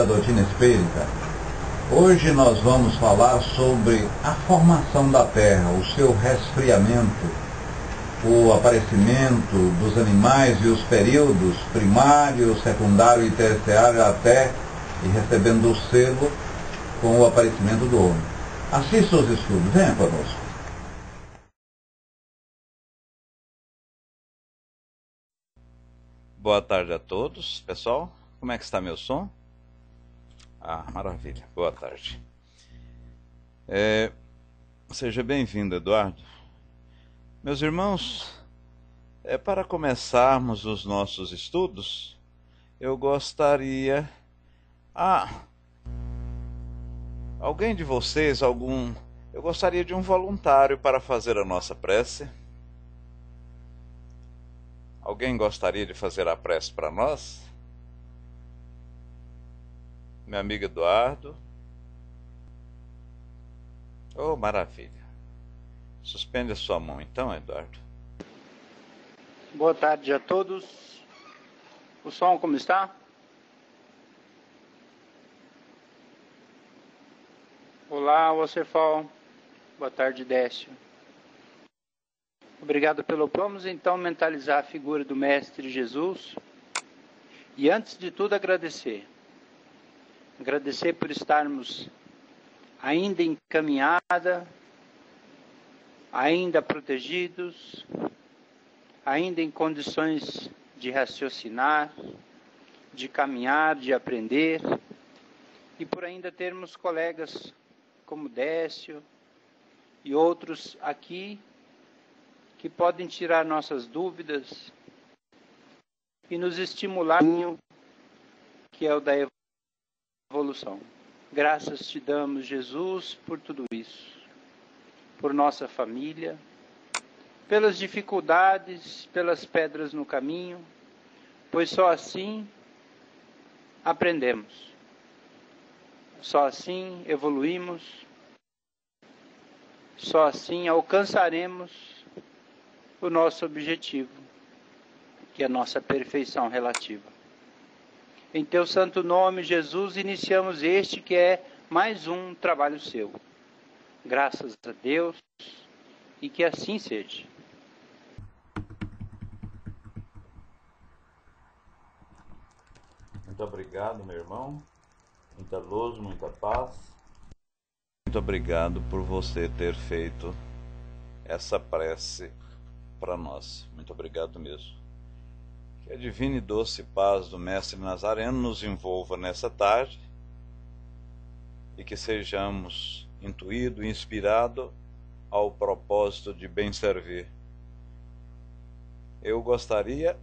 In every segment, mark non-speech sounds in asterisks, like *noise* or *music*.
da doutrina espírita. Hoje nós vamos falar sobre a formação da Terra, o seu resfriamento, o aparecimento dos animais e os períodos primário, secundário e terciário até e recebendo o selo com o aparecimento do homem. Assista os estudos, venha conosco. Boa tarde a todos, pessoal. Como é que está meu som? Ah, maravilha. Boa tarde. É, seja bem-vindo, Eduardo. Meus irmãos, é, para começarmos os nossos estudos, eu gostaria. Ah! Alguém de vocês, algum. Eu gostaria de um voluntário para fazer a nossa prece. Alguém gostaria de fazer a prece para nós? meu amigo Eduardo. Oh, maravilha. Suspende a sua mão então, Eduardo. Boa tarde a todos. O som como está? Olá, Ocefal. Boa tarde, Décio. Obrigado pelo. Vamos então mentalizar a figura do Mestre Jesus e, antes de tudo, agradecer agradecer por estarmos ainda em caminhada, ainda protegidos, ainda em condições de raciocinar, de caminhar, de aprender, e por ainda termos colegas como Décio e outros aqui que podem tirar nossas dúvidas e nos estimular que é o da evolução. Graças te damos, Jesus, por tudo isso, por nossa família, pelas dificuldades, pelas pedras no caminho, pois só assim aprendemos, só assim evoluímos, só assim alcançaremos o nosso objetivo, que é a nossa perfeição relativa. Em teu santo nome, Jesus, iniciamos este que é mais um trabalho seu. Graças a Deus e que assim seja. Muito obrigado, meu irmão. Muita luz, muita paz. Muito obrigado por você ter feito essa prece para nós. Muito obrigado mesmo. Que é a divina e doce paz do Mestre Nazareno nos envolva nessa tarde e que sejamos intuído, inspirado ao propósito de bem servir. Eu gostaria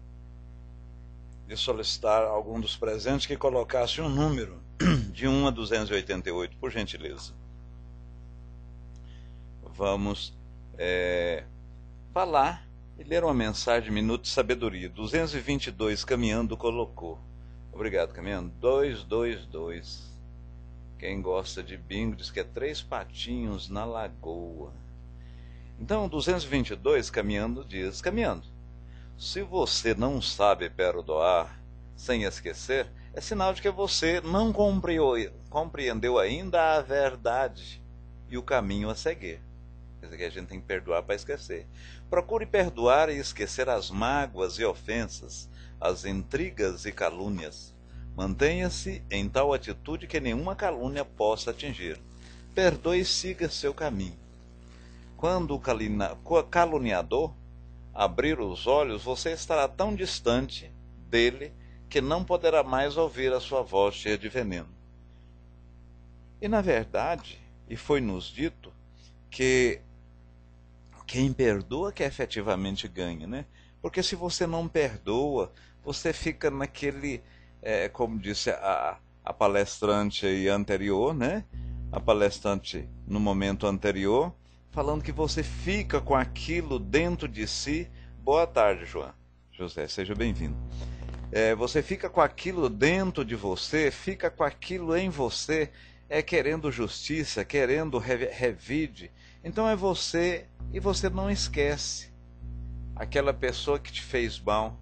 de solicitar algum dos presentes que colocasse um número *clears throat* de 1 a 288, por gentileza. Vamos é, falar e leram a mensagem Minuto de Sabedoria. 222 Caminhando colocou. Obrigado, Caminhando. 222. Quem gosta de bingo diz que é Três Patinhos na Lagoa. Então, 222 Caminhando diz: Caminhando, se você não sabe perdoar sem esquecer, é sinal de que você não compreendeu ainda a verdade e o caminho a seguir que a gente tem que perdoar para esquecer. Procure perdoar e esquecer as mágoas e ofensas, as intrigas e calúnias. Mantenha-se em tal atitude que nenhuma calúnia possa atingir. Perdoe e siga seu caminho. Quando o caluniador abrir os olhos, você estará tão distante dele que não poderá mais ouvir a sua voz cheia de veneno. E na verdade, e foi nos dito, que quem perdoa que efetivamente ganha, né? Porque se você não perdoa, você fica naquele, é, como disse a, a palestrante anterior, né? A palestrante no momento anterior, falando que você fica com aquilo dentro de si. Boa tarde, João. José, seja bem-vindo. É, você fica com aquilo dentro de você, fica com aquilo em você, é querendo justiça, querendo revide, então é você e você não esquece aquela pessoa que te fez mal,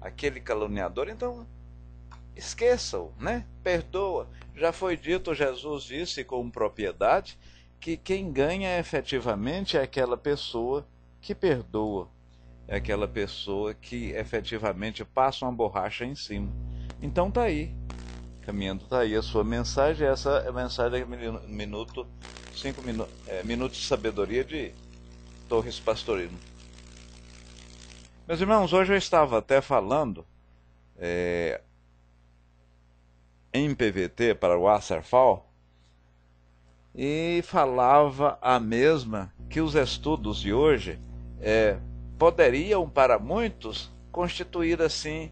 aquele caluniador. Então esqueça-o, né? Perdoa. Já foi dito, Jesus disse com propriedade que quem ganha efetivamente é aquela pessoa que perdoa, é aquela pessoa que efetivamente passa uma borracha em cima. Então tá aí caminhando. Tá aí a sua mensagem. Essa é a mensagem minuto, cinco minu, é, minutos de sabedoria de Torres Pastorino. Meus irmãos, hoje eu estava até falando é, em PVT para o Acerfal e falava a mesma que os estudos de hoje é, poderiam para muitos constituir assim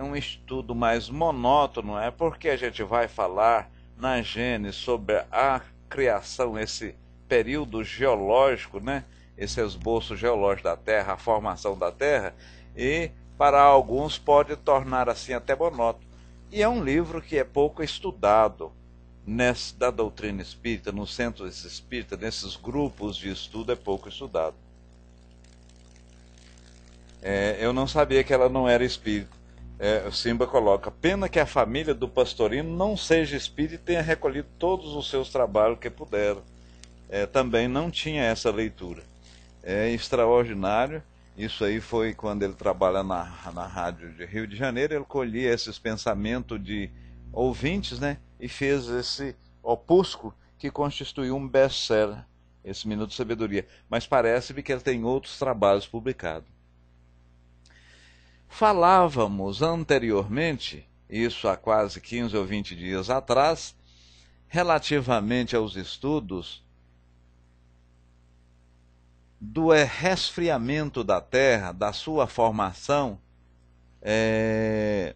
é um estudo mais monótono, é porque a gente vai falar na Gênesis sobre a criação, esse período geológico, né? esse esboço geológico da Terra, a formação da Terra, e para alguns pode tornar assim até monótono. E é um livro que é pouco estudado nessa, da doutrina espírita, nos centros espírita, nesses grupos de estudo, é pouco estudado. É, eu não sabia que ela não era espírita é, Simba coloca: pena que a família do pastorino não seja espírita e tenha recolhido todos os seus trabalhos que puderam. É, também não tinha essa leitura. É extraordinário. Isso aí foi quando ele trabalha na, na rádio de Rio de Janeiro. Ele colhia esses pensamentos de ouvintes, né? E fez esse opúsculo que constituiu um best-seller, esse Minuto de Sabedoria. Mas parece-me que ele tem outros trabalhos publicados. Falávamos anteriormente, isso há quase 15 ou 20 dias atrás, relativamente aos estudos do resfriamento da Terra, da sua formação, é,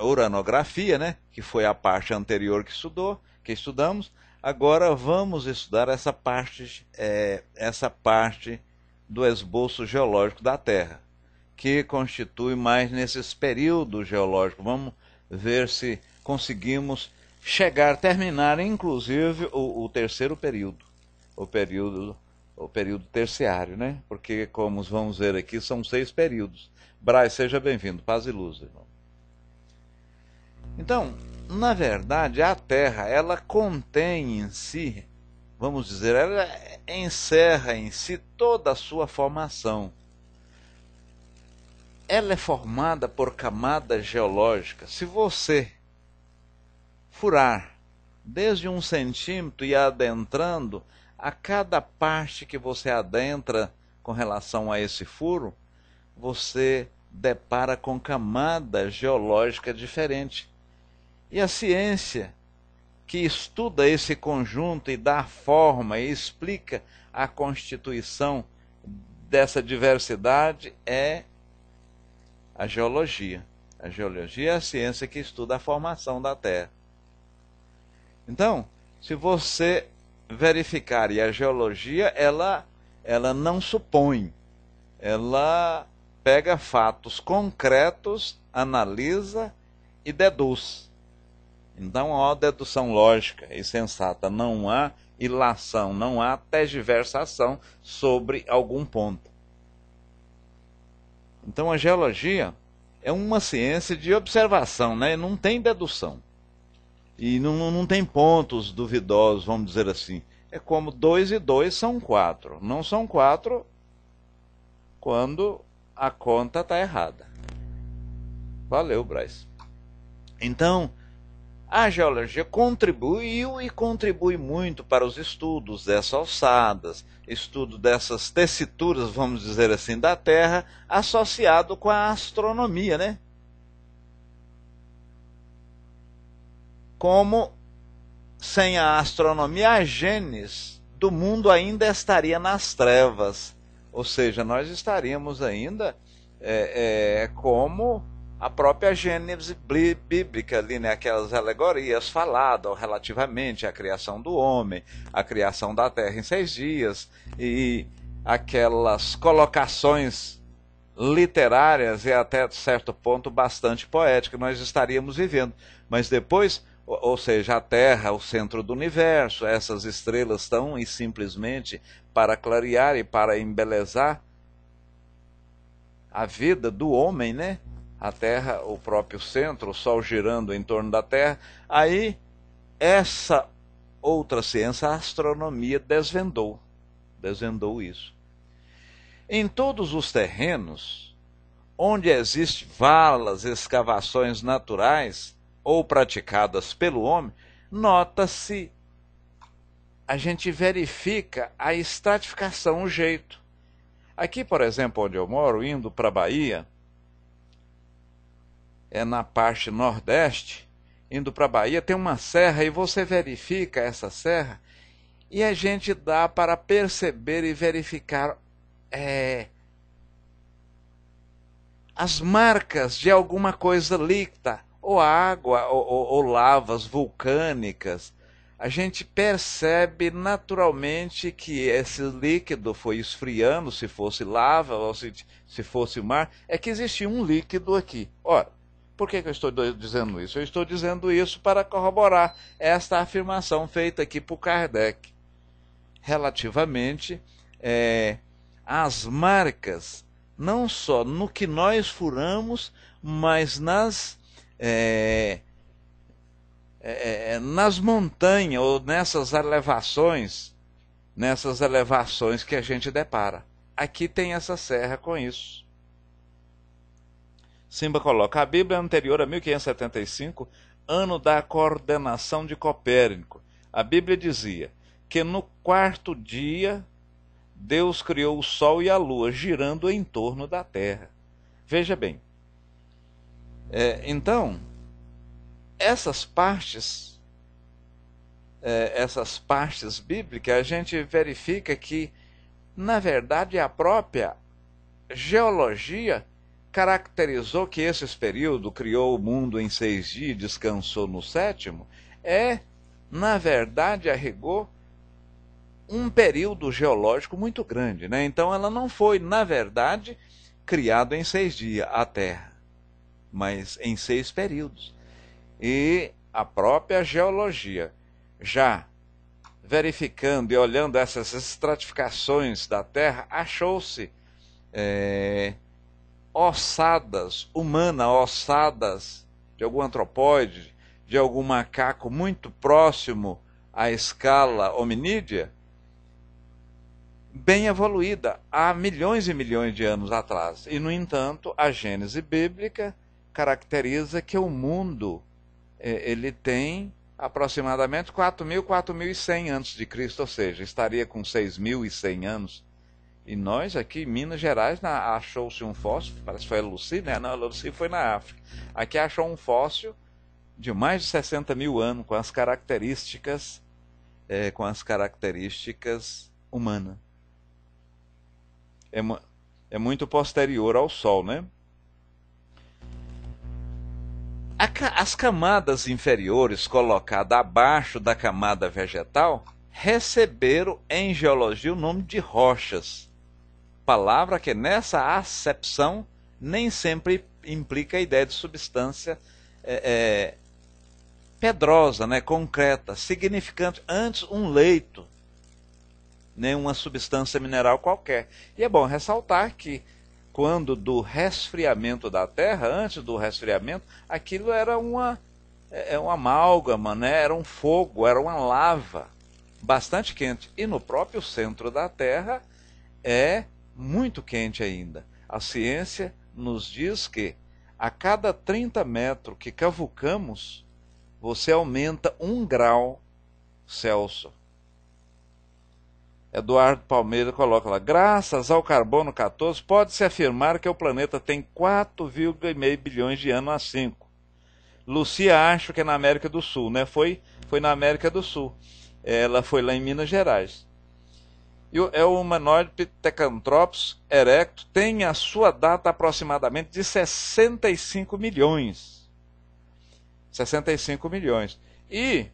uranografia, né, que foi a parte anterior que estudou, que estudamos. Agora vamos estudar essa parte, é, essa parte do esboço geológico da Terra que constitui mais nesses períodos geológicos. Vamos ver se conseguimos chegar, terminar, inclusive, o, o terceiro período, o período o período terciário, né? Porque, como vamos ver aqui, são seis períodos. Braz, seja bem-vindo. Paz e luz, irmão. Então, na verdade, a Terra, ela contém em si, vamos dizer, ela encerra em si toda a sua formação ela é formada por camadas geológicas. Se você furar desde um centímetro e adentrando, a cada parte que você adentra com relação a esse furo, você depara com camadas geológicas diferentes. E a ciência que estuda esse conjunto e dá forma e explica a constituição dessa diversidade é a geologia. A geologia é a ciência que estuda a formação da Terra. Então, se você verificar, e a geologia, ela, ela não supõe, ela pega fatos concretos, analisa e deduz. Então há dedução lógica e sensata, não há ilação, não há tergiversação sobre algum ponto. Então a geologia é uma ciência de observação, né? não tem dedução. E não, não tem pontos duvidosos, vamos dizer assim. É como 2 e 2 são 4. Não são 4 quando a conta está errada. Valeu, Braz. Então, a geologia contribuiu e contribui muito para os estudos dessas alçadas, estudo dessas tessituras, vamos dizer assim, da Terra, associado com a astronomia, né? Como sem a astronomia, a genes do mundo ainda estaria nas trevas, ou seja, nós estaríamos ainda é, é, como a própria gênese bíblica ali, né, aquelas alegorias faladas relativamente à criação do homem, à criação da terra em seis dias e aquelas colocações literárias e até certo ponto bastante poéticas nós estaríamos vivendo. Mas depois, ou seja, a Terra, o centro do universo, essas estrelas estão e simplesmente para clarear e para embelezar a vida do homem, né? a Terra, o próprio centro, o Sol girando em torno da Terra. Aí, essa outra ciência, a astronomia, desvendou. Desvendou isso. Em todos os terrenos onde existem valas, escavações naturais ou praticadas pelo homem, nota-se, a gente verifica a estratificação, o jeito. Aqui, por exemplo, onde eu moro, indo para a Bahia, é, na parte nordeste, indo para a Bahia, tem uma serra e você verifica essa serra e a gente dá para perceber e verificar é, as marcas de alguma coisa líquida, ou água, ou, ou, ou lavas vulcânicas. A gente percebe naturalmente que esse líquido foi esfriando, se fosse lava ou se, se fosse mar, é que existia um líquido aqui. Ora, por que, que eu estou dizendo isso? Eu estou dizendo isso para corroborar esta afirmação feita aqui por Kardec relativamente é, às marcas, não só no que nós furamos, mas nas. É, é, é nas montanhas ou nessas elevações, nessas elevações que a gente depara. Aqui tem essa serra com isso. Simba coloca: a Bíblia anterior a 1575, ano da coordenação de Copérnico. A Bíblia dizia que no quarto dia Deus criou o Sol e a Lua girando em torno da Terra. Veja bem. É, então, essas partes, é, essas partes bíblicas, a gente verifica que, na verdade, a própria geologia caracterizou que esse período criou o mundo em seis dias e descansou no sétimo, é, na verdade, a rigor, um período geológico muito grande. Né? Então, ela não foi, na verdade, criada em seis dias, a Terra, mas em seis períodos. E a própria geologia já verificando e olhando essas estratificações da Terra, achou-se é, ossadas, humana, ossadas de algum antropóide, de algum macaco muito próximo à escala hominídea, bem evoluída há milhões e milhões de anos atrás. E, no entanto, a Gênese bíblica caracteriza que o mundo é, ele tem aproximadamente 4.000, 4.100 anos de Cristo, ou seja, estaria com 6.100 anos e nós aqui em Minas Gerais achou-se um fóssil, parece que foi a Lucy, né? Não, a Lucy foi na África. Aqui achou um fóssil de mais de 60 mil anos, com as características, é, com as características humanas. É, é muito posterior ao Sol, né? As camadas inferiores colocadas abaixo da camada vegetal receberam em geologia o nome de rochas palavra que nessa acepção nem sempre implica a ideia de substância é, é, pedrosa, né, concreta, significante. Antes, um leito, nem uma substância mineral qualquer. E é bom ressaltar que quando do resfriamento da Terra, antes do resfriamento, aquilo era uma, é, é uma amálgama, né? era um fogo, era uma lava bastante quente. E no próprio centro da Terra é muito quente ainda. A ciência nos diz que a cada 30 metros que cavucamos, você aumenta um grau Celsius. Eduardo Palmeira coloca lá: graças ao carbono 14, pode-se afirmar que o planeta tem 4,5 bilhões de anos a 5. Lucia, acho que é na América do Sul, né? Foi, foi na América do Sul. Ela foi lá em Minas Gerais é o humanoide Pithecanthropus erectus, tem a sua data aproximadamente de 65 milhões. 65 milhões. E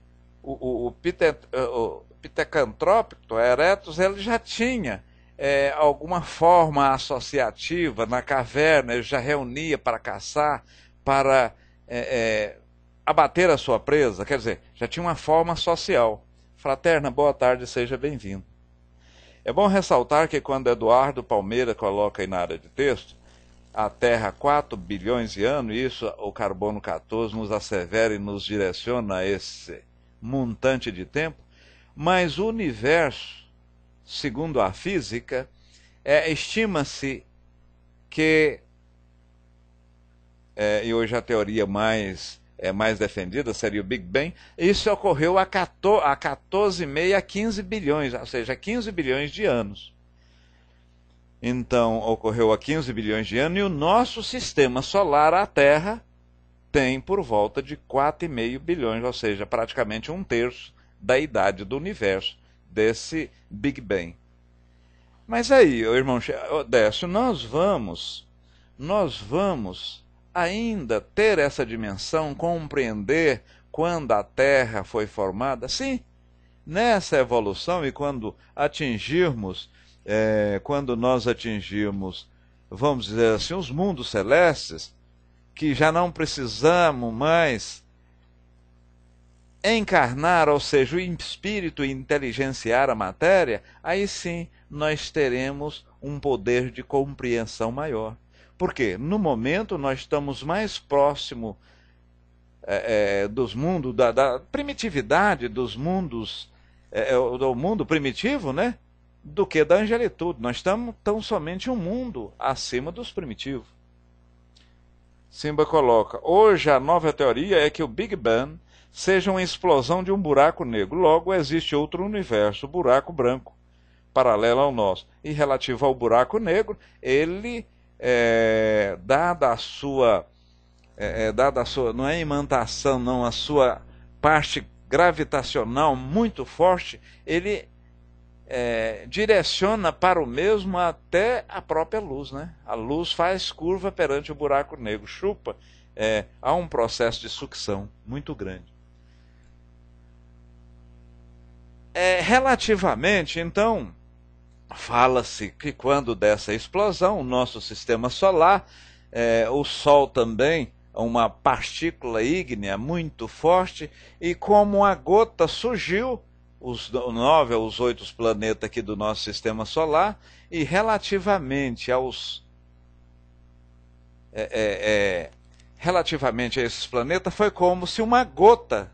o, o, o, eh, o Pithecanthropus erectus ele já tinha é, alguma forma associativa na caverna, ele já reunia para caçar, para é, é, abater a sua presa, quer dizer, já tinha uma forma social. Fraterna, boa tarde, seja bem-vindo. É bom ressaltar que quando Eduardo Palmeira coloca aí na área de texto, a Terra 4 bilhões de anos, isso o carbono 14 nos assevera e nos direciona a esse montante de tempo, mas o universo, segundo a física, é, estima-se que, é, e hoje a teoria mais é, mais defendida, seria o Big Bang, isso ocorreu há 14,5 a 15 bilhões, ou seja, 15 bilhões de anos. Então, ocorreu há 15 bilhões de anos e o nosso sistema solar, a Terra, tem por volta de 4,5 bilhões, ou seja, praticamente um terço da idade do universo, desse Big Bang. Mas aí, irmão Décio, nós vamos, nós vamos ainda ter essa dimensão, compreender quando a Terra foi formada? Sim, nessa evolução e quando atingirmos, é, quando nós atingirmos, vamos dizer assim, os mundos celestes, que já não precisamos mais encarnar, ou seja, o espírito inteligenciar a matéria, aí sim nós teremos um poder de compreensão maior. Porque no momento nós estamos mais próximo é, é, dos mundos, da, da, primitividade dos mundos, é, é do mundo primitivo, né? Do que da angelitude. Nós estamos tão somente um mundo acima dos primitivos. Simba coloca: hoje a nova teoria é que o Big Bang seja uma explosão de um buraco negro. Logo, existe outro universo, o buraco branco, paralelo ao nosso. E relativo ao buraco negro, ele é, dada a sua, é, é, dada a sua, não é imantação, não, a sua parte gravitacional muito forte, ele é, direciona para o mesmo até a própria luz. Né? A luz faz curva perante o buraco negro, chupa. É, há um processo de sucção muito grande. É, relativamente, então, fala-se que quando dessa explosão, o nosso sistema solar, é, o Sol também, uma partícula ígnea muito forte, e como a gota surgiu, os nove aos oito planetas aqui do nosso sistema solar, e relativamente aos. É, é, é relativamente a esses planetas, foi como se uma gota,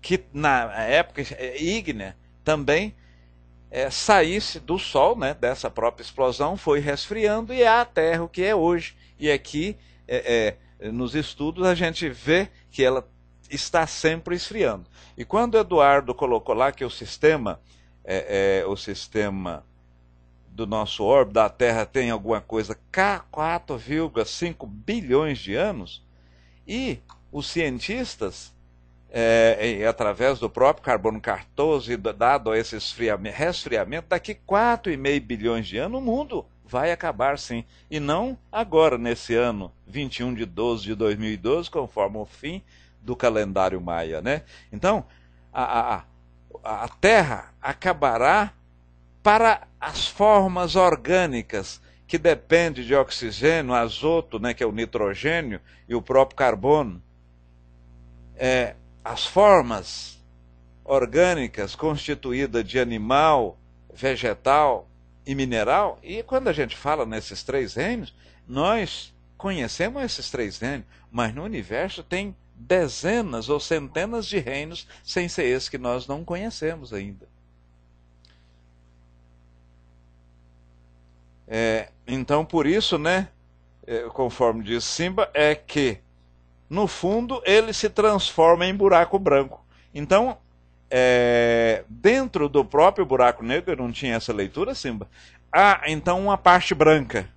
que na época é ígnea, também é, saísse do Sol, né, dessa própria explosão, foi resfriando e é a Terra o que é hoje. E aqui, é, é, nos estudos, a gente vê que ela está sempre esfriando. E quando Eduardo colocou lá que o sistema, é, é, o sistema do nosso órbito, da Terra, tem alguma coisa 4,5 bilhões de anos, e os cientistas é, e é, é, através do próprio carbono 14, dado esse resfriamento, daqui 4,5 bilhões de anos o mundo vai acabar sim. E não agora, nesse ano 21 de 12 de 2012, conforme o fim do calendário maia. Né? Então, a, a, a Terra acabará para as formas orgânicas que dependem de oxigênio, azoto, né, que é o nitrogênio, e o próprio carbono. É, as formas orgânicas constituídas de animal, vegetal e mineral. E quando a gente fala nesses três reinos, nós conhecemos esses três reinos, mas no universo tem dezenas ou centenas de reinos sem ser esse que nós não conhecemos ainda. É, então, por isso, né, é, conforme diz Simba, é que no fundo ele se transforma em buraco branco. Então, é, dentro do próprio buraco negro, eu não tinha essa leitura, Simba, há então uma parte branca.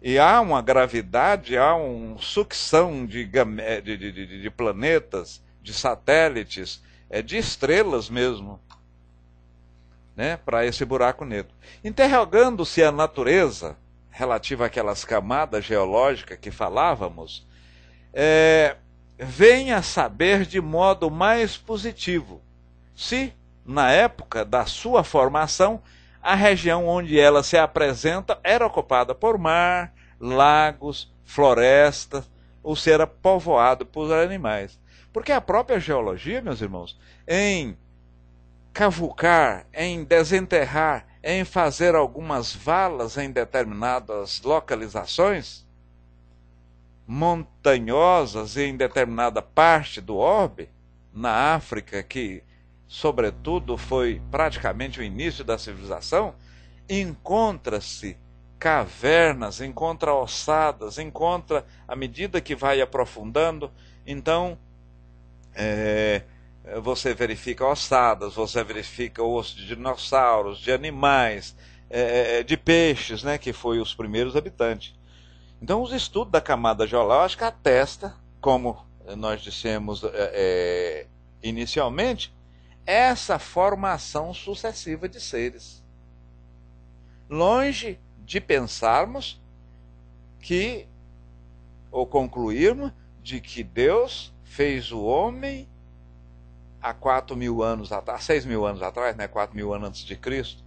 E há uma gravidade, há uma sucção é, de, de, de, de planetas, de satélites, é, de estrelas mesmo, né, para esse buraco negro. Interrogando-se a natureza relativa àquelas camadas geológicas que falávamos, é, venha saber de modo mais positivo se, na época da sua formação, a região onde ela se apresenta era ocupada por mar, lagos, florestas, ou se era povoado por animais. Porque a própria geologia, meus irmãos, em cavucar, em desenterrar, em fazer algumas valas em determinadas localizações, montanhosas em determinada parte do orbe, na África, que sobretudo foi praticamente o início da civilização, encontra-se cavernas, encontra ossadas, encontra, à medida que vai aprofundando, então é, você verifica ossadas, você verifica osso de dinossauros, de animais, é, é, de peixes, né, que foi os primeiros habitantes. Então, os estudos da camada geológica atesta, como nós dissemos é, é, inicialmente, essa formação sucessiva de seres. Longe de pensarmos que, ou concluirmos, de que Deus fez o homem há 4 mil anos atrás, 6 mil anos atrás, né, 4 mil anos antes de Cristo,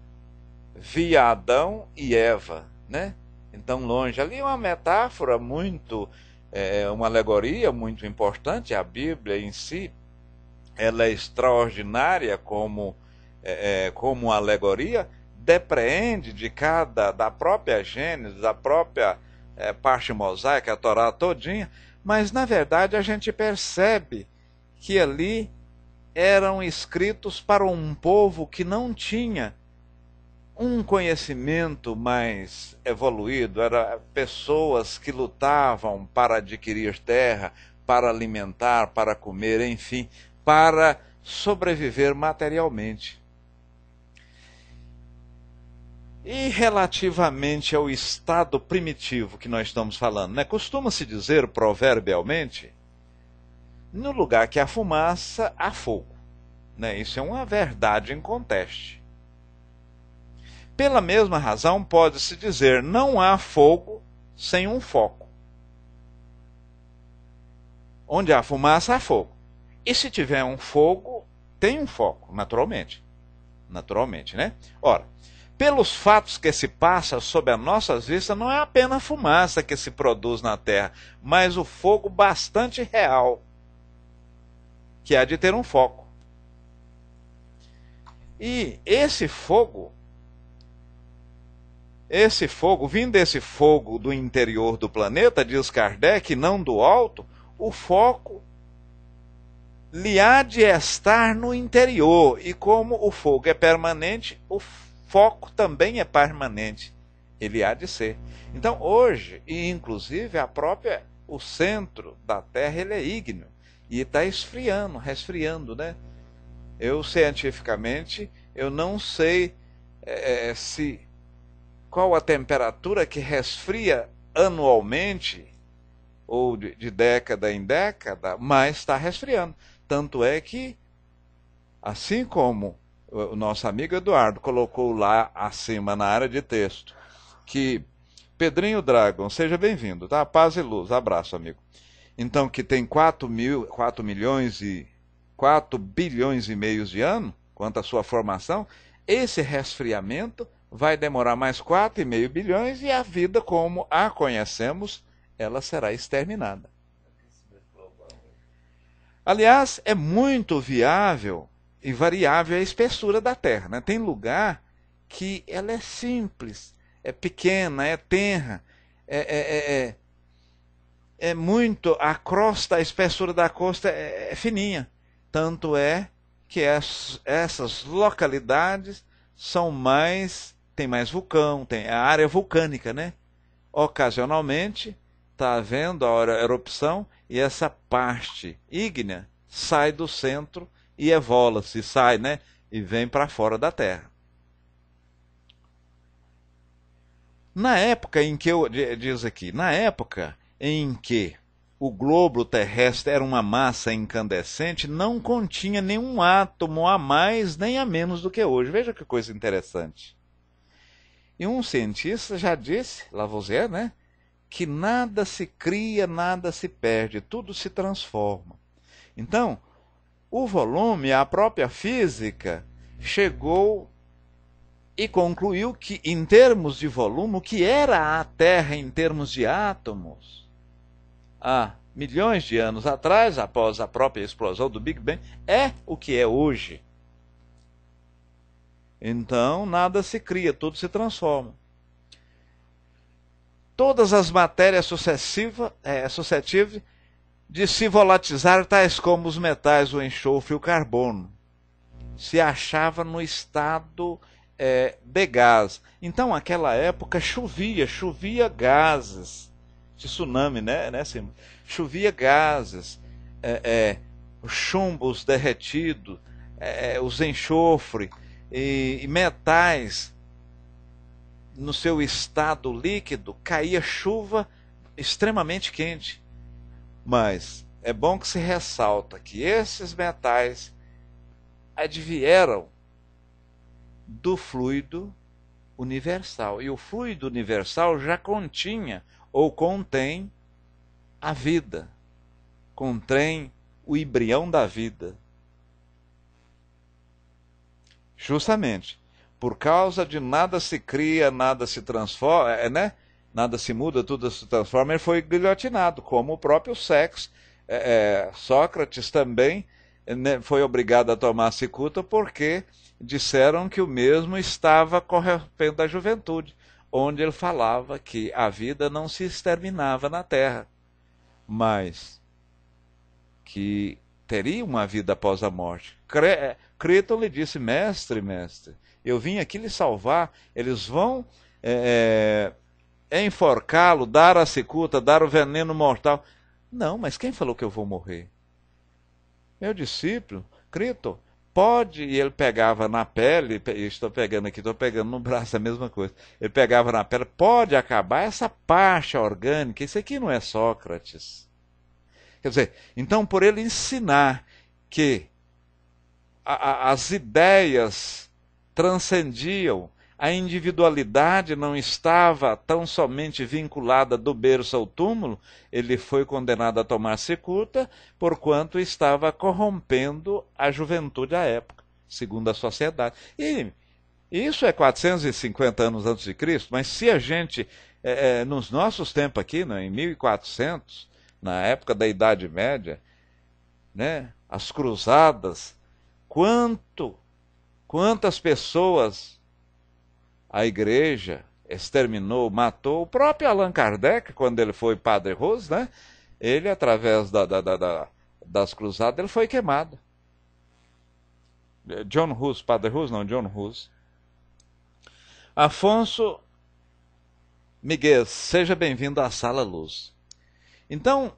via Adão e Eva, né? tão longe. Ali é uma metáfora muito, é, uma alegoria muito importante. A Bíblia em si, ela é extraordinária como, é, é como alegoria, depreende de cada, da própria Gênesis, da própria é, parte mosaica, a Torá todinha, mas na verdade a gente percebe que ali eram escritos para um povo que não tinha um conhecimento mais evoluído, era pessoas que lutavam para adquirir terra, para alimentar, para comer, enfim, para sobreviver materialmente. E relativamente ao estado primitivo que nós estamos falando, né? costuma-se dizer proverbialmente: no lugar que há fumaça, há fogo. Né? Isso é uma verdade em conteste. Pela mesma razão, pode-se dizer: não há fogo sem um foco. Onde há fumaça, há fogo. E se tiver um fogo, tem um foco, naturalmente. Naturalmente, né? Ora, pelos fatos que se passam sob as nossas vistas, não é apenas fumaça que se produz na Terra, mas o fogo bastante real, que há de ter um foco. E esse fogo esse fogo, vindo esse fogo do interior do planeta, diz Kardec, não do alto, o foco lhe há de estar no interior. E como o fogo é permanente, o foco também é permanente. Ele há de ser. Então, hoje, e inclusive a própria, o centro da Terra, ele é ígneo. E está esfriando, resfriando, né? Eu, cientificamente, eu não sei é, se qual a temperatura que resfria anualmente, ou de, de década em década, mas está resfriando. Tanto é que, assim como o nosso amigo Eduardo colocou lá acima na área de texto, que Pedrinho Dragon, seja bem-vindo, tá? Paz e luz, abraço, amigo. Então, que tem 4, mil, 4 milhões e 4 bilhões e meios de ano, quanto à sua formação, esse resfriamento vai demorar mais 4,5 bilhões e a vida como a conhecemos, ela será exterminada. Aliás, é muito viável e variável a espessura da Terra. Né? Tem lugar que ela é simples, é pequena, é tenra, é, é, é, é muito. A crosta, a espessura da costa é, fininha. Tanto é que as, essas localidades são mais tem mais vulcão, tem é a área vulcânica, né? Ocasionalmente está havendo a erupção e essa parte ígnea sai do centro e evola-se, sai, né? E vem para fora da Terra. Na época em que eu diz aqui, na época em que o globo terrestre era uma massa incandescente, não continha nenhum átomo a mais nem a menos do que hoje. Veja que coisa interessante. E um cientista já disse, Lavoisier, né, que nada se cria, nada se perde, tudo se transforma. Então, o volume, a própria física, chegou e concluiu que, em termos de volume, o que era a Terra em termos de átomos, há milhões de anos atrás, após a própria explosão do Big Bang, é o que é hoje. Então, nada se cria, tudo se transforma. Todas as matérias sucessivas, é, de se volatizar, tais como os metais, o enxofre e o carbono. Se achava no estado é, de gás. Então, naquela época, chovia, chovia gases. De tsunami, né? né Simba? Chovia gases, é, é, chumbos derretidos, é, é os enxofre, e, e metais no seu estado líquido, caía chuva extremamente quente. Mas é bom que se ressalta que esses metais advieram do fluido universal. E o fluido universal já continha ou contém a vida, contém o embrião da vida. Justamente. Por causa de nada se cria, nada se transforma, é, né? Nada se muda, tudo se transforma. Ele foi guilhotinado, como o próprio sexo. É, é Sócrates também né, foi obrigado a tomar cicuta porque disseram que o mesmo estava correspondendo da juventude, onde ele falava que a vida não se exterminava na terra, mas que teria uma vida após a morte. Creton lhe disse: Mestre, mestre, eu vim aqui lhe salvar. Eles vão é, é, enforcá-lo, dar a cicuta, dar o veneno mortal. Não, mas quem falou que eu vou morrer? Meu discípulo, Crito, pode. E ele pegava na pele, estou pegando aqui, estou pegando no braço, é a mesma coisa. Ele pegava na pele, pode acabar essa parte orgânica. Isso aqui não é Sócrates. Quer dizer, então por ele ensinar que a, a, as ideias transcendiam, a individualidade não estava tão somente vinculada do berço ao túmulo, ele foi condenado a tomar secuta, porquanto estava corrompendo a juventude à época, segundo a sociedade. E isso é 450 anos antes de Cristo, mas se a gente, é, é nos nossos tempos aqui, né, em 1400, na época da Idade Média, né, as cruzadas, Quanto, quantas pessoas a igreja exterminou, matou. O próprio Allan Kardec, quando ele foi padre Rose, né? Ele, através da, da, da, das cruzadas, ele foi queimado. John Hus, padre Hus, não, John Hus. Afonso Miguel, seja bem-vindo à Sala Luz. Então,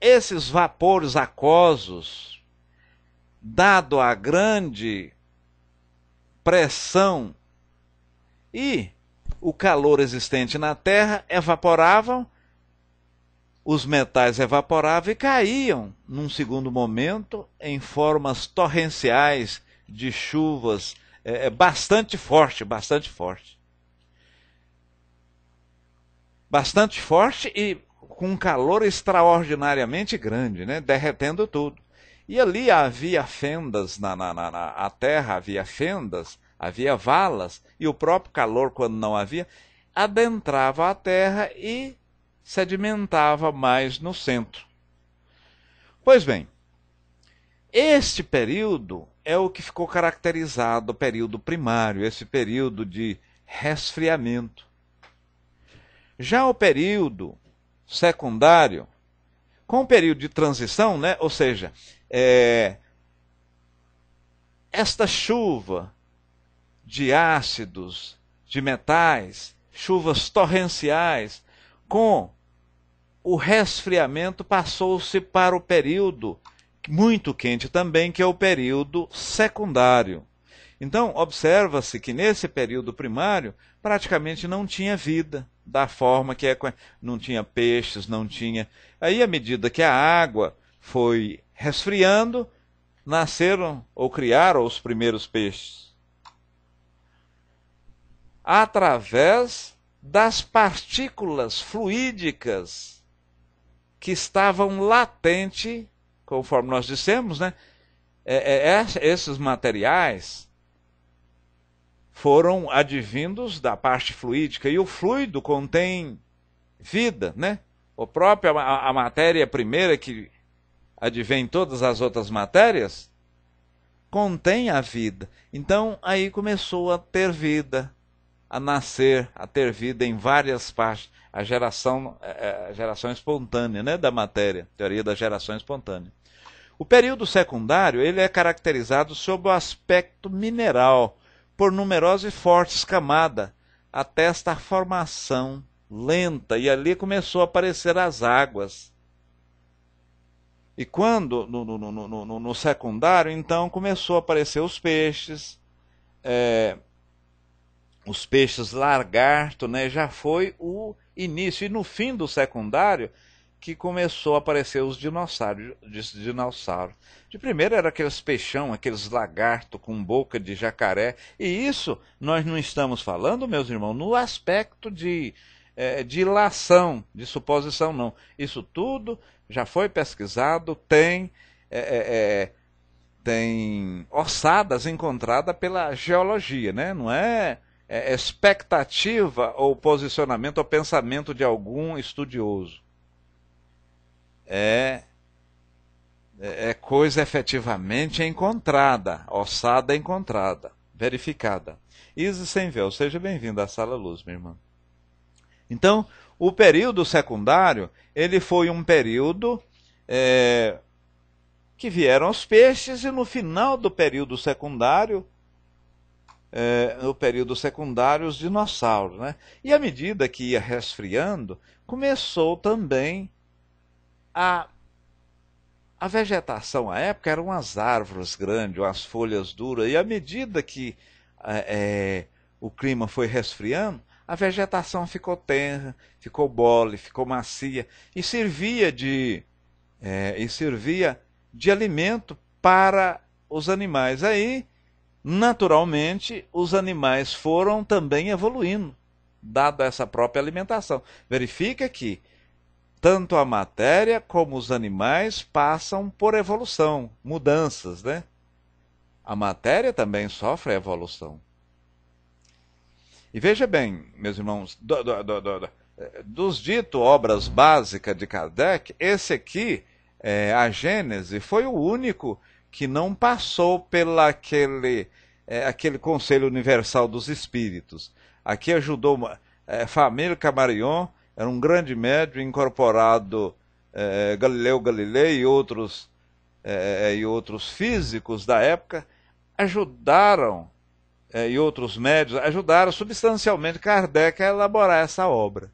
esses vapores aquosos dado a grande pressão e o calor existente na Terra evaporavam, os metais evaporavam e caíam, num segundo momento, em formas torrenciais de chuvas é, é, bastante forte, bastante forte. Bastante forte e com um calor extraordinariamente grande, né? derretendo tudo. E ali havia fendas na, na, na, na a terra, havia fendas, havia valas, e o próprio calor, quando não havia, adentrava a terra e sedimentava mais no centro. Pois bem, este período é o que ficou caracterizado o período primário, esse período de resfriamento. Já o período secundário, com o período de transição, né? ou seja, é, esta chuva de ácidos, de metais, chuvas torrenciais, com o resfriamento passou-se para o período muito quente também, que é o período secundário. Então, observa-se que nesse período primário praticamente não tinha vida da forma que é, não tinha peixes, não tinha. Aí à medida que a água foi resfriando, nasceram ou criaram os primeiros peixes. Através das partículas fluídicas que estavam latente, conforme nós dissemos, né? É, é, é, esses materiais foram advindos da parte fluídica e o fluido contém vida, né? O próprio a, a matéria primeira que advém todas as outras matérias, contém a vida. Então aí começou a ter vida, a nascer, a ter vida em várias partes. A geração, é, é, a geração espontânea né, da matéria, teoria da geração espontânea. O período secundário ele é caracterizado sob o aspecto mineral, por numerosa e fortes camadas, até esta formação lenta, e ali começou a aparecer as águas, e quando, no, no, no, no secundário, então começou a aparecer os peixes, é, os peixes lagarto, né? Já foi o início. E no fim do secundário, que começou a aparecer os dinossauros. Dinossauro. De primeiro era aqueles peixão, aqueles lagarto com boca de jacaré. E isso nós não estamos falando, meus irmãos, no aspecto de, é, de ilação, de suposição, não. Isso tudo já foi pesquisado, tem, é, é, é tem ossadas encontradas pela geologia, né? não é, é expectativa ou posicionamento ou pensamento de algum estudioso. É, é, é coisa efetivamente encontrada, ossada encontrada, verificada. Isis Sem Véu, seja bem vindo à Sala Luz, minha irmã. Então, o período secundário, ele foi um período é, que vieram os peixes e no final do período secundário, é, no período secundário, os dinossauros. Né? E à medida que ia resfriando, começou também a a vegetação a época eram as árvores grandes, as folhas duras, e à medida que é, é o clima foi resfriando, a vegetação ficou tenra, ficou mole, ficou macia e servia de é, e servia de alimento para os animais. Aí, naturalmente, os animais foram também evoluindo, dada essa própria alimentação. Verifica que tanto a matéria como os animais passam por evolução, mudanças, né? A matéria também sofre evolução. E veja bem, meus irmãos, do, do, do, dos dito obras básicas de Kardec, esse aqui, é, a Gênese, foi o único que não passou pela aquele, é, aquele Conselho Universal dos Espíritos. Aqui ajudou é, família Camarion, era um grande médium incorporado é, Galileu Galilei e outros, é, é, e outros físicos da época, ajudaram eh, e outros médios ajudaram substancialmente Kardec a elaborar essa obra.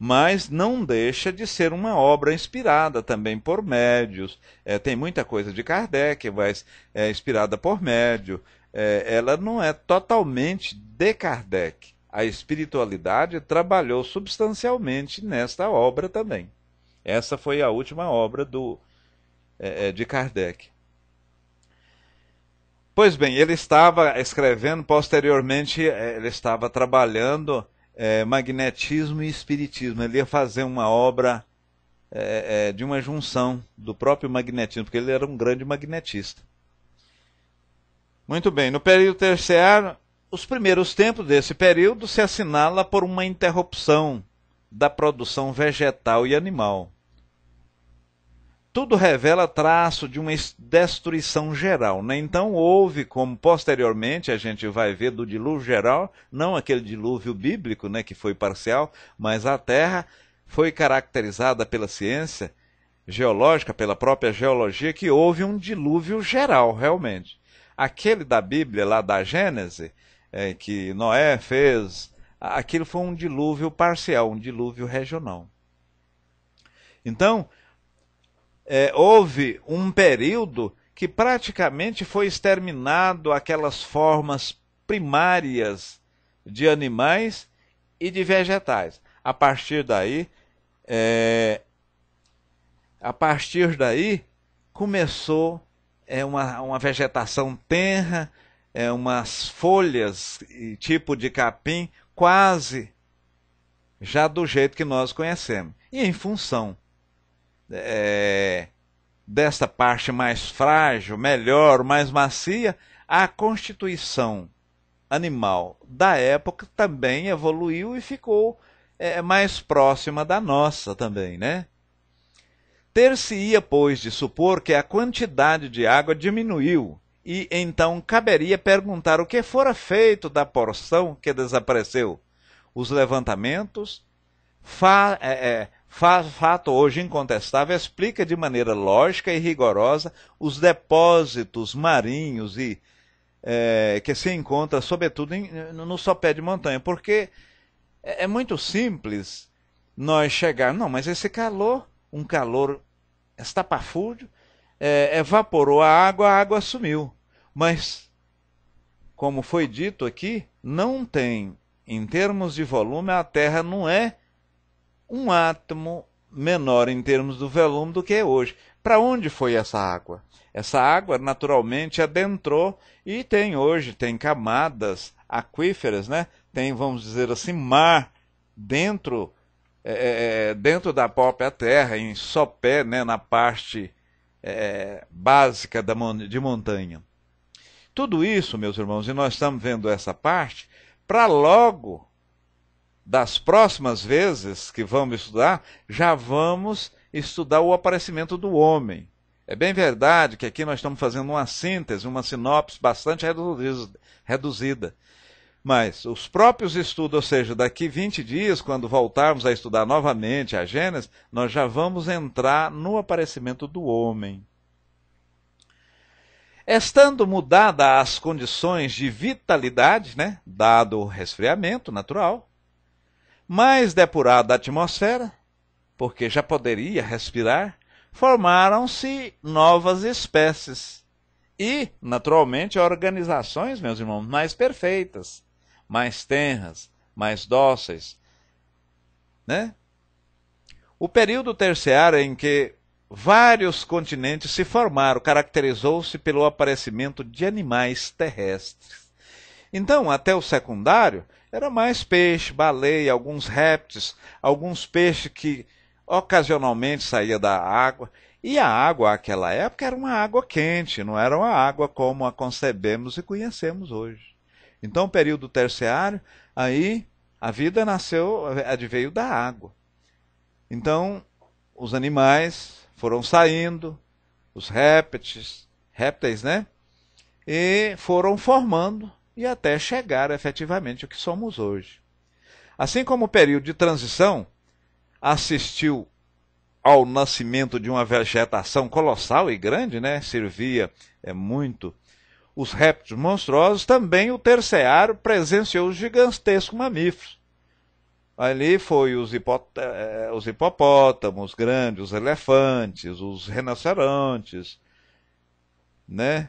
Mas não deixa de ser uma obra inspirada também por médios. É, tem muita coisa de Kardec, mas é inspirada por médio. É, ela não é totalmente de Kardec. A espiritualidade trabalhou substancialmente nesta obra também. Essa foi a última obra do, é, de Kardec. Pois bem, ele estava escrevendo, posteriormente, eh, ele estava trabalhando é, magnetismo e espiritismo. Ele ia fazer uma obra é, é, de uma junção do próprio magnetismo, porque ele era um grande magnetista. Muito bem, no período terciário, os primeiros tempos desse período se assinala por uma interrupção da produção vegetal e animal tudo revela traço de uma destruição geral. Né? Então houve, como posteriormente a gente vai ver do dilúvio geral, não aquele dilúvio bíblico, né, que foi parcial, mas a Terra foi caracterizada pela ciência geológica, pela própria geologia, que houve um dilúvio geral, realmente. Aquele da Bíblia, lá da Gênese, é, que Noé fez, aquilo foi um dilúvio parcial, um dilúvio regional. Então, é, houve um período que praticamente foi exterminado aquelas formas primárias de animais e de vegetais. A partir daí, é, a partir daí começou é, uma, uma vegetação tenra, é, umas folhas e tipo de capim quase já do jeito que nós conhecemos. E em função é, desta parte mais frágil, melhor, mais macia, a constituição animal da época também evoluiu e ficou é, mais próxima da nossa também, né? Ter-se-ia, pois, de supor que a quantidade de água diminuiu, e então caberia perguntar o que fora feito da porção que desapareceu. Os levantamentos fa é, é fato hoje incontestável, explica de maneira lógica e rigorosa os depósitos marinhos e é, que se encontra, sobretudo, em, no sopé de montanha, porque é, é, muito simples nós chegar, não, mas esse calor, um calor estapafúrdio, é, evaporou a água, a água sumiu. Mas, como foi dito aqui, não tem, em termos de volume, a Terra não é um átomo menor em termos do volume do que é hoje. Para onde foi essa água? Essa água naturalmente adentrou e tem hoje, tem camadas aquíferas, né? tem, vamos dizer assim, mar dentro, é, é, é dentro da própria terra, em sopé, né? na parte é, básica da, de montanha. Tudo isso, meus irmãos, e nós estamos vendo essa parte, para logo das próximas vezes que vamos estudar, já vamos estudar o aparecimento do homem. É bem verdade que aqui nós estamos fazendo uma síntese, uma sinopse bastante reduzida. Mas os próprios estudos, ou seja, daqui 20 dias, quando voltarmos a estudar novamente a Gênesis, nós já vamos entrar no aparecimento do homem. Estando mudadas as condições de vitalidade, né, dado o resfriamento natural, mais depurada a atmosfera, porque já poderia respirar, formaram-se novas espécies e, naturalmente, organizações, meus irmãos, mais perfeitas, mais tenras, mais dóceis, né? O período terciário em que vários continentes se formaram caracterizou-se pelo aparecimento de animais terrestres. Então, até o secundário, era mais peixe, baleia, alguns répteis, alguns peixes que ocasionalmente saía da água. E a água, àquela época, era uma água quente, não era uma água como a concebemos e conhecemos hoje. Então, período terciário, aí a vida nasceu, adveio da água. Então, os animais foram saindo, os répteis, répteis, né? E foram formando e até chegar efetivamente ao que somos hoje. Assim como o período de transição assistiu ao nascimento de uma vegetação colossal e grande, né? servia é, muito os répteis monstruosos, também o terciário presenciou os gigantescos mamíferos. Ali foi os, eh, os hipopótamos grandes, os elefantes, os rinocerontes, né?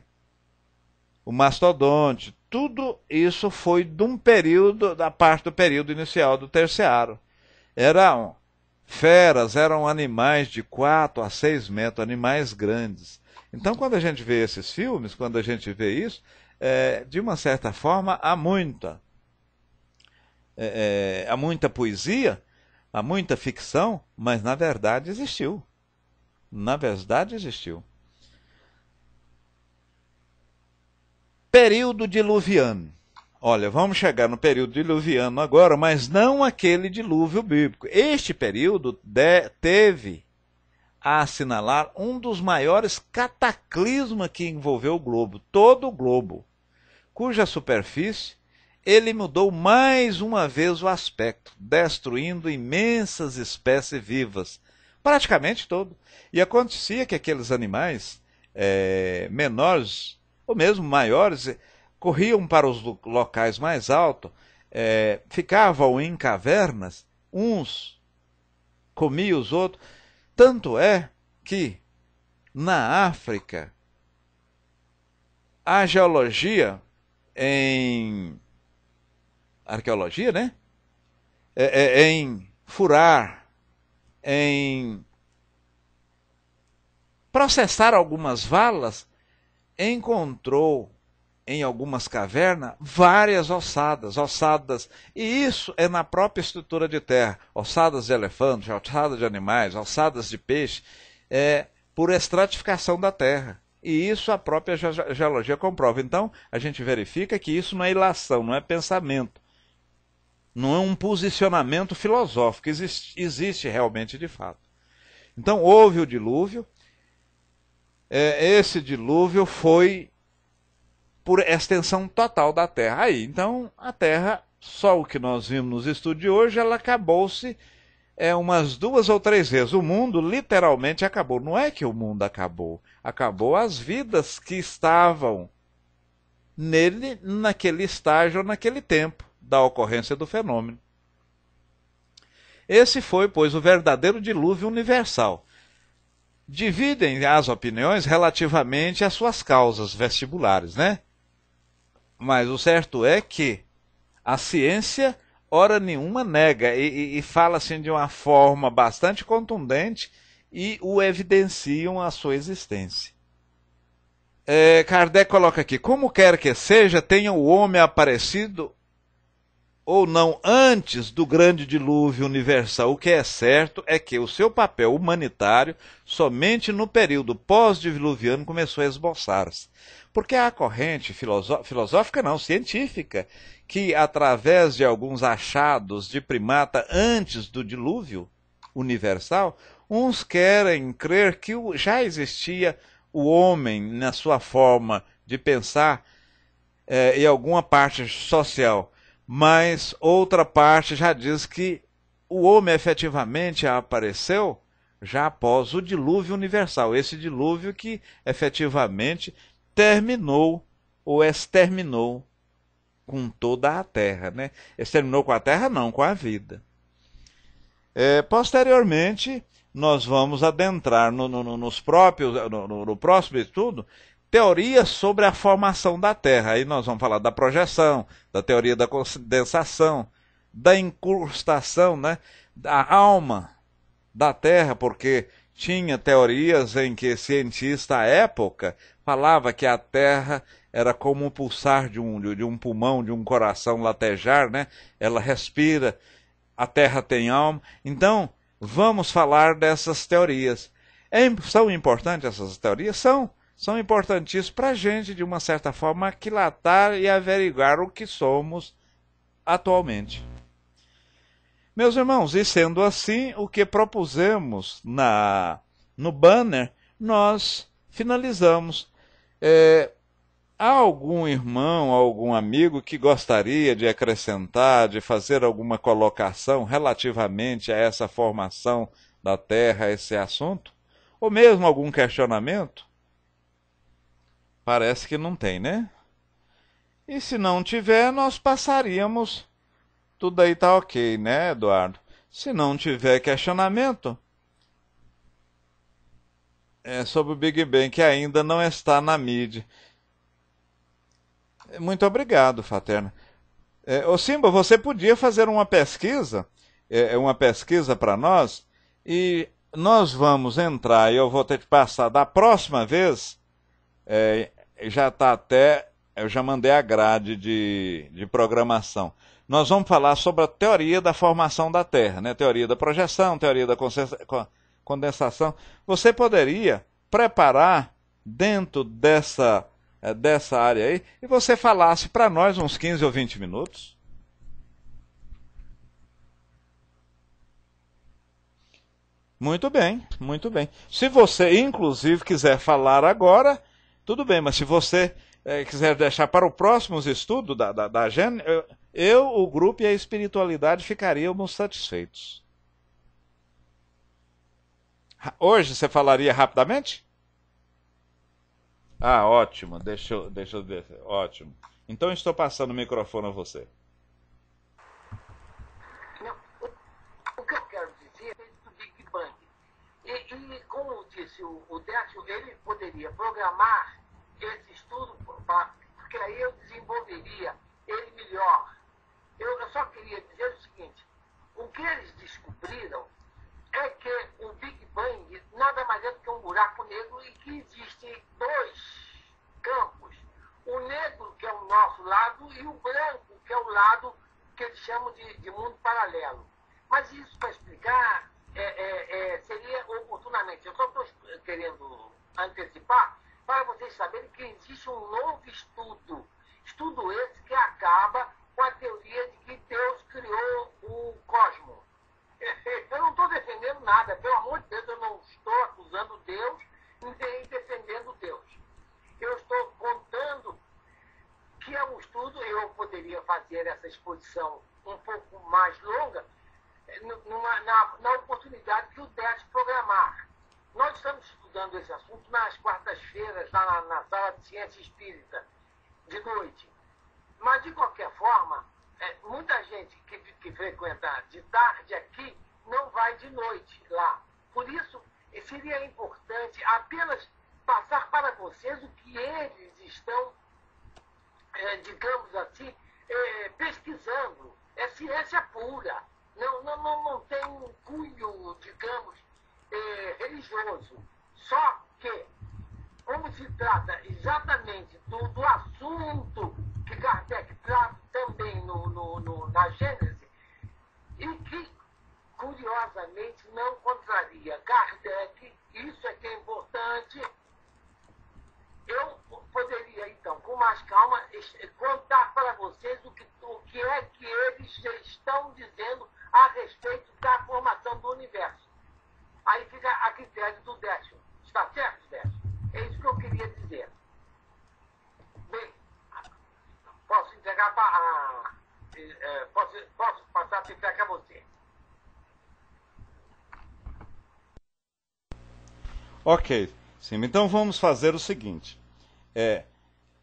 o mastodonte, tudo isso foi de um período, da parte do período inicial do terciário. Eram feras, eram animais de 4 a 6 metros, animais grandes. Então, quando a gente vê esses filmes, quando a gente vê isso, é, de uma certa forma, há muita. É, é há muita poesia, há muita ficção, mas na verdade existiu. Na verdade existiu. Período diluviano. Olha, vamos chegar no período diluviano agora, mas não aquele dilúvio bíblico. Este período de, teve a assinalar um dos maiores cataclismas que envolveu o globo, todo o globo, cuja superfície ele mudou mais uma vez o aspecto, destruindo imensas espécies vivas, praticamente todo. E acontecia que aqueles animais é, menores ou mesmo maiores, eh, corriam para os locais mais altos, é, ficavam em cavernas, uns comiam os outros. Tanto é que na África a geologia em arqueologia, né? É, é, é em furar, em processar algumas valas encontrou em algumas cavernas várias ossadas, ossadas, e isso é na própria estrutura de terra, ossadas de elefantes, ossadas de animais, ossadas de peixe, é, por estratificação da terra. E isso a própria geologia comprova. Então, a gente verifica que isso não é ilação, não é pensamento, não é um posicionamento filosófico, existe, existe realmente de fato. Então, houve o dilúvio, é, esse dilúvio foi por extensão total da Terra. Aí, então, a Terra, só o que nós vimos nos estudos de hoje, ela acabou-se é, umas duas ou três vezes. O mundo literalmente acabou. Não é que o mundo acabou, acabou as vidas que estavam nele, naquele estágio, naquele tempo da ocorrência do fenômeno. Esse foi, pois, o verdadeiro dilúvio universal dividem as opiniões relativamente às suas causas vestibulares, né? Mas o certo é que a ciência, hora nenhuma, nega e, e, fala assim de uma forma bastante contundente e o evidenciam a sua existência. É, Kardec coloca aqui: como quer que seja, tenha o homem aparecido ou não antes do grande dilúvio universal. O que é certo é que o seu papel humanitário somente no período pós-diluviano começou a esboçar-se. Porque há corrente filosófica, não, científica, que através de alguns achados de primata antes do dilúvio universal, uns querem crer que já existia o homem na sua forma de pensar eh, e alguma parte social mas outra parte já diz que o homem efetivamente apareceu já após o dilúvio universal, esse dilúvio que efetivamente terminou ou exterminou com toda a terra, né? Exterminou com a terra, não, com a vida. É, posteriormente, nós vamos adentrar no, no, nos próprios, no, no, no próximo estudo, teorias sobre a formação da Terra. Aí nós vamos falar da projeção, da teoria da condensação, da incrustação, né? da alma da Terra, porque tinha teorias em que cientista à época falava que a Terra era como o pulsar de um, de um pulmão, de um coração latejar, né? Ela respira, a Terra tem alma. Então, vamos falar dessas teorias. É, são importantes essas teorias? São são importantíssimos para a gente, de uma certa forma, aquilatar e averiguar o que somos atualmente. Meus irmãos, e sendo assim, o que propusemos na no banner, nós finalizamos. É, há algum irmão, algum amigo que gostaria de acrescentar, de fazer alguma colocação relativamente a essa formação da Terra, a esse assunto? Ou mesmo algum questionamento? Parece que não tem, né? E se não tiver, nós passaríamos. Tudo aí tá ok, né, Eduardo? Se não tiver questionamento. É sobre o Big Bang que ainda não está na mídia. Muito obrigado, Faterna. É, ô Simba, você podia fazer uma pesquisa, é, é uma pesquisa para nós, e nós vamos entrar, e eu vou ter que passar da próxima vez, é, já está até. Eu já mandei a grade de, de programação. Nós vamos falar sobre a teoria da formação da Terra, né? Teoria da projeção, teoria da condensação. Você poderia preparar dentro dessa, eh, dessa área aí e você falasse para nós uns 15 ou 20 minutos? Muito bem, muito bem. Se você, inclusive, quiser falar agora, tudo bem, mas se você é, quiser deixar para o próximo estudo da, da, da eu, eu, o grupo e a espiritualidade ficaríamos satisfeitos. Hoje você falaria rapidamente? Ah, ótimo. Deixa eu, deixa eu ver. Ótimo. Então estou passando o microfone a você. o, que eu quero dizer é do Big Bang. E, e como disse o, o Décio, ele poderia programar esse estudo, porque aí eu desenvolveria ele melhor. Eu, eu só queria dizer o seguinte: o que eles descobriram é que o Big Bang nada mais é do que um buraco negro e que existem dois campos: o negro, que é o nosso lado, e o branco, que é o lado que eles chamam de, de mundo paralelo. Mas isso para explicar é, é, é, seria oportunamente. Eu só estou querendo antecipar para vocês saberem que existe um novo estudo. Estudo esse que acaba com a teoria de que Deus criou o cosmos. *laughs* Eu não estou defendendo nada, pelo amor de Deus, eu não estou acusando Deus nem defendendo Deus. Eu estou contando que é um estudo, eu poderia fazer essa exposição um pouco mais longa, numa, na, na oportunidade que o DES programar abordando esse assunto nas quartas-feiras, lá na, na, sala de ciência espírita, de noite. Mas, de qualquer forma, é, muita gente que, que frequenta de tarde aqui não vai de noite lá. Por isso, seria importante apenas passar para vocês o que eles estão, é, digamos assim, é, pesquisando. É ciência pura. Não, não, não, não tem um cunho, digamos, é, religioso. Só que, como se trata exatamente do, do assunto que Kardec traz também no, no, no, na Gênese, e que, curiosamente, não contraria Kardec, isso é que é importante. Eu poderia, então, com mais calma, contar para vocês o que, o que é que eles estão dizendo a respeito da formação do universo. Aí fica a critério do décimo. Está certo, Sérgio? É isso que eu queria dizer. Bem, posso entregar para eh, eh, Posso, posso passar a peteca a você. Ok. Sim, então vamos fazer o seguinte. É,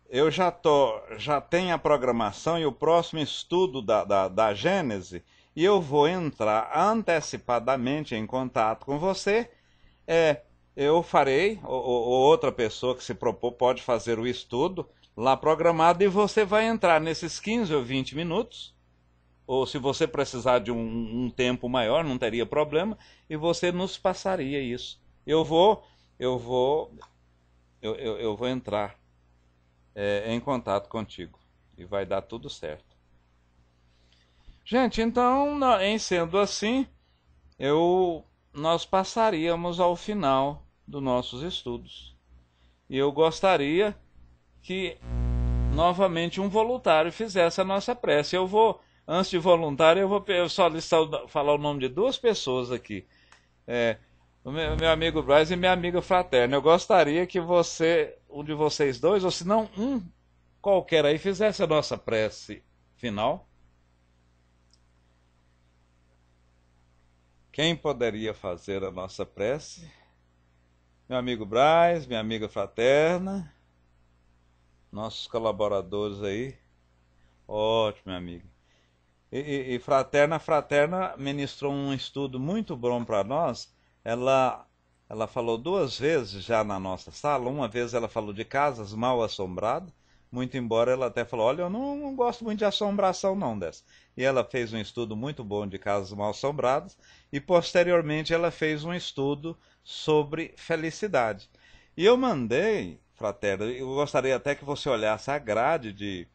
eu já, tô, já tenho a programação e o próximo estudo da, da, da Gênese, e eu vou entrar antecipadamente em contato com você é, eu farei, ou, ou outra pessoa que se propor pode fazer o estudo lá programado e você vai entrar nesses 15 ou 20 minutos ou se você precisar de um, um, tempo maior, não teria problema, e você nos passaria isso. Eu vou, eu vou, eu, eu, eu vou entrar é, em contato contigo e vai dar tudo certo. Gente, então, em sendo assim, eu nós passaríamos ao final dos nossos estudos. E eu gostaria que novamente um voluntário fizesse a nossa prece. Eu vou, antes de voluntário, eu vou eu só listar, falar o nome de duas pessoas aqui. É, o meu, meu, amigo Braz e minha amiga fraterna. Eu gostaria que você, um de vocês dois, ou se não um qualquer aí, fizesse a nossa prece final. Quem poderia fazer a nossa prece? meu amigo Braz, minha amiga fraterna, nossos colaboradores aí. Ótimo, meu amigo. E, e, e fraterna, fraterna ministrou um estudo muito bom para nós. Ela, ela falou duas vezes já na nossa sala. Uma vez ela falou de casas mal assombradas muito embora ela até falou, olha, eu não, não gosto muito de assombração não dessa. E ela fez um estudo muito bom de casos mal assombrados e posteriormente ela fez um estudo sobre felicidade. E eu mandei, fraterno, eu gostaria até que você olhasse a grade de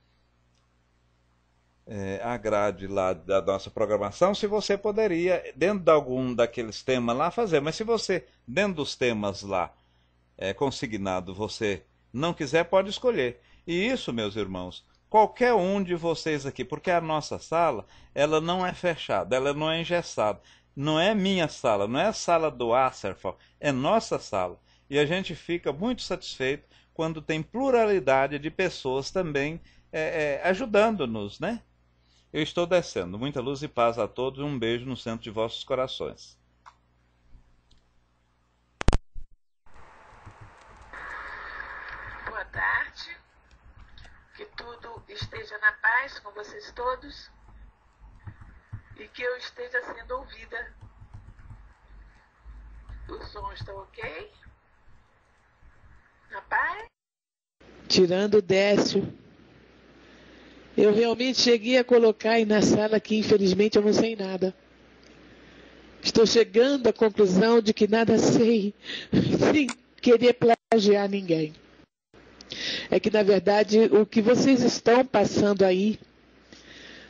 é, a grade lá da nossa programação, se você poderia, dentro de algum daqueles temas lá, fazer. Mas se você, dentro dos temas lá é, consignado, você não quiser, pode escolher. E isso, meus irmãos, qualquer um de vocês aqui, porque a nossa sala, ela não é fechada, ela não é engessada. Não é minha sala, não é a sala do Acerfal, é nossa sala. E a gente fica muito satisfeito quando tem pluralidade de pessoas também é, é, ajudando-nos, né? Eu estou descendo. Muita luz e paz a todos e um beijo no centro de vossos corações. Boa tarde esteja na paz com vocês todos e que eu esteja sendo ouvida. O som está ok? Na paz? Tirando o Décio. Eu realmente cheguei a colocar aí na sala que infelizmente eu não sei nada. Estou chegando à conclusão de que nada sei, *laughs* sem querer plagiar ninguém é que, na verdade, o que vocês estão passando aí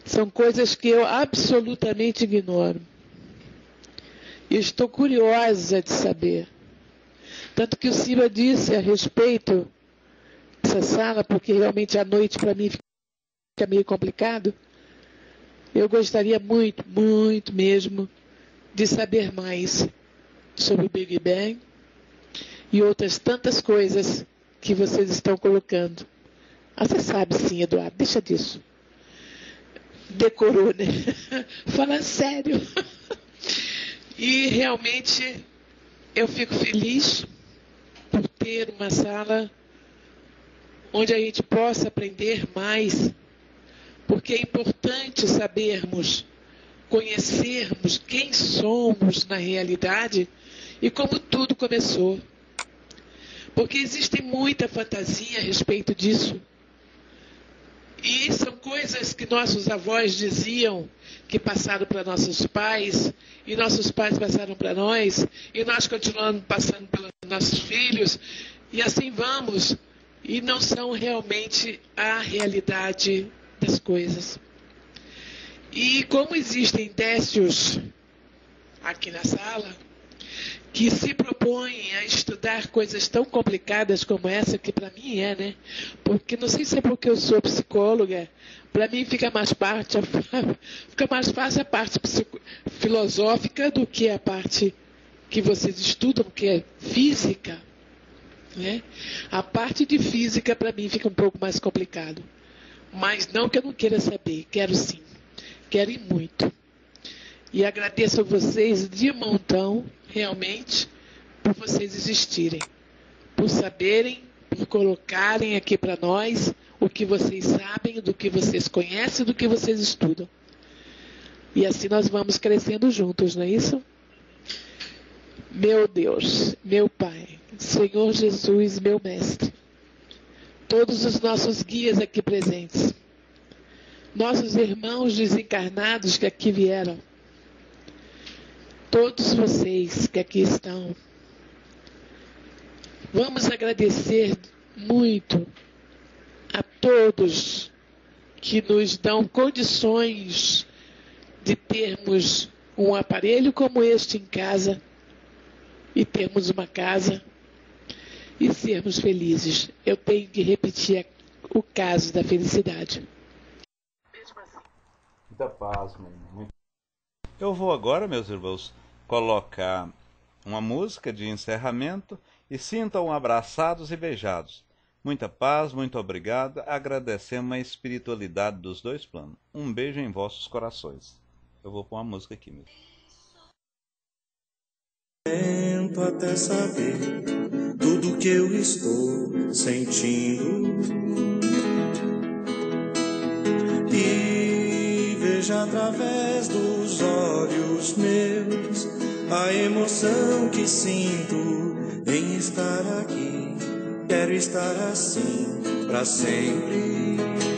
são coisas que eu absolutamente ignoro. E estou curiosa de saber. Tanto que o Silva disse a respeito dessa sala, porque realmente a noite para mim fica meio complicado. Eu gostaria muito, muito mesmo de saber mais sobre o Big Bang e outras tantas coisas que vocês estão colocando. Ah, você sabe sim, Eduardo, deixa disso. Decorou, né? *laughs* Fala sério. *laughs* E realmente eu fico feliz por ter uma sala onde a gente possa aprender mais, porque é importante sabermos, conhecermos quem somos na realidade e como tudo começou. Porque existe muita fantasia a respeito disso. E são coisas que nossos avós diziam que passaram para nossos pais, e nossos pais passaram para nós, e nós continuamos passando pelos nossos filhos, e assim vamos. E não são realmente a realidade das coisas. E como existem testes aqui na sala, que se propõem a estudar coisas tão complicadas como essa, que para mim é, né? Porque não sei se é porque eu sou psicóloga, para mim fica mais, parte fica mais fácil a parte filosófica do que a parte que vocês estudam, que é física. Né? A parte de física para mim fica um pouco mais complicado. Mas não que eu não queira saber, quero sim. Quero ir muito. E agradeço a vocês de montão, realmente, por vocês existirem, por saberem, por colocarem aqui para nós o que vocês sabem, do que vocês conhecem, do que vocês estudam. E assim nós vamos crescendo juntos, não é isso? Meu Deus, meu Pai, Senhor Jesus, meu Mestre, todos os nossos guias aqui presentes, nossos irmãos desencarnados que aqui vieram, todos vocês que aqui estão. Vamos agradecer muito a todos que nos dão condições de termos um aparelho como este em casa e termos uma casa e sermos felizes. Eu tenho que repetir o caso da felicidade. Da paz, mãe. Eu vou agora, meus irmãos, colocar uma música de encerramento e sintam abraçados e beijados. Muita paz, muito obrigado. Agradecemos a espiritualidade dos dois planos. Um beijo em vossos corações. Eu vou pôr uma música aqui mesmo. Tento até saber tudo que eu estou sentindo veja através dos olhos meus a emoção que sinto em estar aqui. Quero estar assim para sempre.